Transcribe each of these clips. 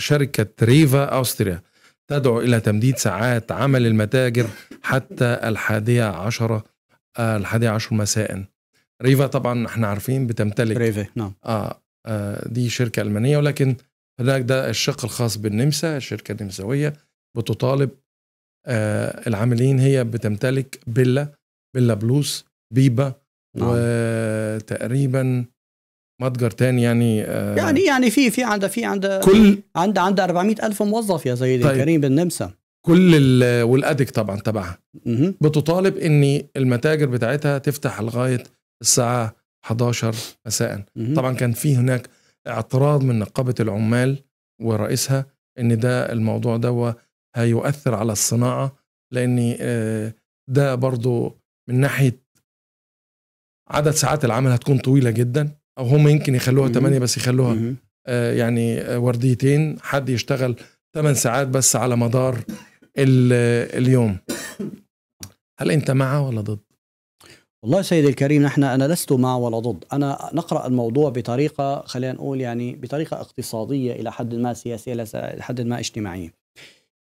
شركة ريفا أوستريا تدعو إلى تمديد ساعات عمل المتاجر حتى الحادية عشرة آه، الحادية عشر مساء ريفا طبعا احنا عارفين بتمتلك ريفا نعم آه, آه دي شركة ألمانية ولكن هناك ده الشق الخاص بالنمسا الشركة النمساوية بتطالب آه العاملين هي بتمتلك بيلا بيلا بلوس بيبا نعم. وتقريبا متجر تاني يعني آه يعني يعني في في عنده في عنده كل عنده عنده 400 الف موظف يا سيدي طيب الكريم بالنمسا كل والادك طبعا تبعها بتطالب ان المتاجر بتاعتها تفتح لغايه الساعه 11 مساء طبعا كان في هناك اعتراض من نقابه العمال ورئيسها ان ده الموضوع ده هيؤثر على الصناعه لان آه، ده برضو من ناحيه عدد ساعات العمل هتكون طويله جدا او هم يمكن يخلوها 8 بس يخلوها آه يعني آه، ورديتين حد يشتغل 8 ساعات بس على مدار آه، اليوم هل انت مع ولا ضد والله سيدي الكريم نحن انا لست مع ولا ضد انا نقرا الموضوع بطريقه خلينا نقول يعني بطريقه اقتصاديه الى حد ما سياسيه الى حد ما اجتماعيه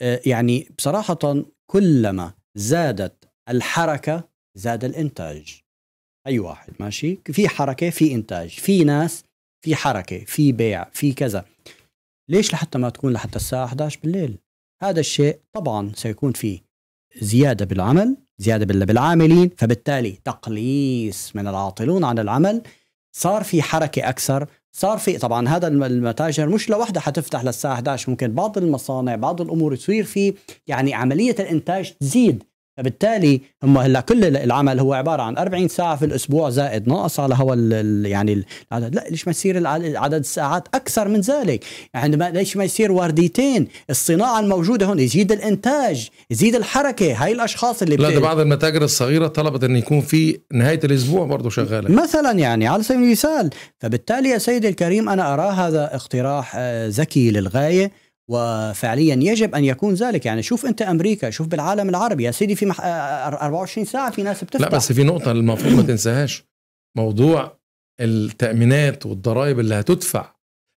آه، يعني بصراحه كلما زادت الحركه زاد الانتاج اي واحد ماشي في حركه في انتاج في ناس في حركه في بيع في كذا ليش لحتى ما تكون لحتى الساعه 11 بالليل هذا الشيء طبعا سيكون فيه زياده بالعمل زياده بالعاملين فبالتالي تقليص من العاطلون عن العمل صار في حركه اكثر صار في طبعا هذا المتاجر مش لوحدها حتفتح للساعه 11 ممكن بعض المصانع بعض الامور تصير في يعني عمليه الانتاج تزيد فبالتالي هم هلا كل العمل هو عباره عن 40 ساعه في الاسبوع زائد ناقص على هو يعني العدد لا ليش ما يصير عدد الساعات اكثر من ذلك عندما يعني ليش ما يصير ورديتين؟ الصناعه الموجوده هون يزيد الانتاج يزيد الحركه هاي الاشخاص اللي لا ده بعض المتاجر الصغيره طلبت ان يكون في نهايه الاسبوع برضه شغاله مثلا يعني على سبيل المثال فبالتالي يا سيدي الكريم انا ارى هذا اقتراح آه، ذكي للغايه وفعليا يجب ان يكون ذلك يعني شوف انت امريكا شوف بالعالم العربي يا سيدي في مح... 24 آه، آه، آه، ساعه في ناس بتفتح لا بس في نقطه المفروض ما تنساهاش موضوع التامينات والضرائب اللي هتدفع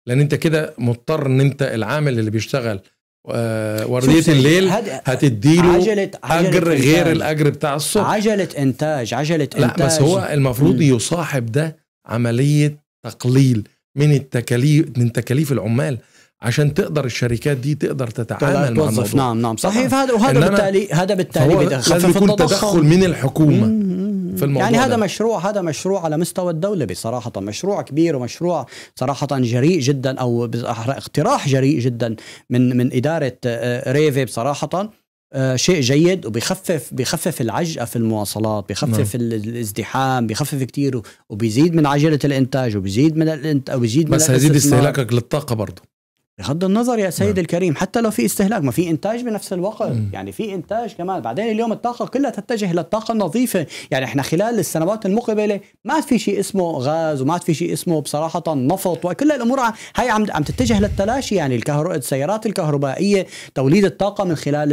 لان انت كده مضطر ان انت العامل اللي بيشتغل ورديه الليل هتديله عجلة عجلة اجر إنتاج. غير الاجر بتاع الصبح عجله انتاج عجله انتاج لا بس هو المفروض يصاحب ده عمليه تقليل من التكاليف من تكاليف العمال عشان تقدر الشركات دي تقدر تتعامل مع الموضوع نعم نعم صحيح هذا وهذا بالتالي هذا بالتالي بيخفف التدخل من الحكومه في الموضوع يعني هذا ده. مشروع هذا مشروع على مستوى الدوله بصراحه مشروع كبير ومشروع صراحه جريء جدا او اقتراح جريء جدا من من اداره آه، ريفي بصراحه آه شيء جيد وبيخفف بيخفف العجقه في المواصلات بيخفف نعم. الازدحام بيخفف كتير وبيزيد من عجله الانتاج وبيزيد من الانت... وبيزيد من بس هيزيد استهلاكك للطاقه برضه بغض النظر يا سيد نعم. الكريم حتى لو في استهلاك ما في انتاج بنفس الوقت م. يعني في انتاج كمان بعدين اليوم الطاقه كلها تتجه للطاقه النظيفه يعني احنا خلال السنوات المقبله ما عاد في شيء اسمه غاز وما عاد في شيء اسمه بصراحه نفط وكل الامور هي عم عم تتجه للتلاشي يعني الكهرباء السيارات الكهربائيه توليد الطاقه من خلال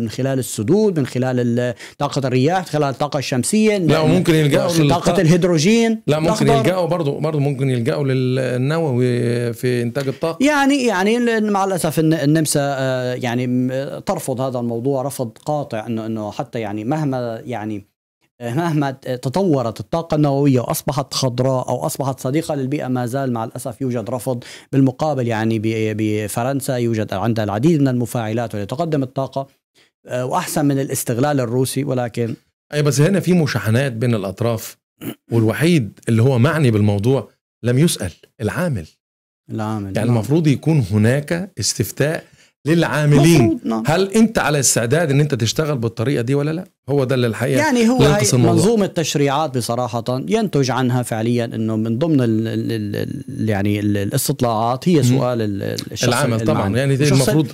من خلال السدود من خلال طاقه الرياح من خلال الطاقه الشمسيه لا وممكن يلجأوا طاقه الهيدروجين لا ممكن يلجأوا برضه برضه ممكن يلجأوا للنووي في انتاج الطاقه يعني يعني مع الاسف النمسا آه، يعني ترفض هذا الموضوع رفض قاطع انه انه حتى يعني مهما يعني آه، مهما آه، تطورت الطاقة النووية وأصبحت خضراء أو أصبحت صديقة للبيئة ما زال مع الأسف يوجد رفض بالمقابل يعني بفرنسا يوجد عندها العديد من المفاعلات ولتقدم الطاقة وأحسن من الاستغلال الروسي ولكن أي بس هنا في مشاحنات بين الأطراف والوحيد اللي هو معني بالموضوع لم يسأل العامل العامل يعني اه. المفروض يكون هناك استفتاء للعاملين نعم. هل انت على استعداد ان انت تشتغل بالطريقه دي ولا لا هو ده اللي الحقيقه يعني هو منظومه تشريعات بصراحه ينتج عنها فعليا انه من ضمن الـ الـ الـ يعني الاستطلاعات هي سؤال الشخص العامل طبعا يعني المفروض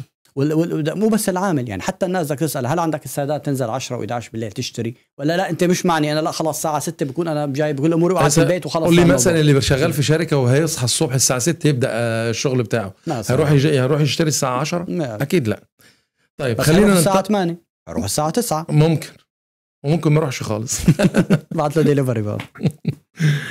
مو بس العامل يعني حتى الناس بدك تسال هل عندك استعداد تنزل 10 و11 بالليل تشتري ولا لا انت مش معني انا لا خلاص الساعه 6 بكون انا جاي بكل اموري وقاعد في البيت وخلص قول لي مثلا اللي شغال في شركه وهيصحى الصبح الساعه 6 يبدا آه، الشغل بتاعه هيروح هيروح يشتري الساعه 10 اكيد لا طيب خلينا الساعه 8 اروح الساعه 9 ممكن وممكن ما اروحش خالص بعت له ديليفري بقى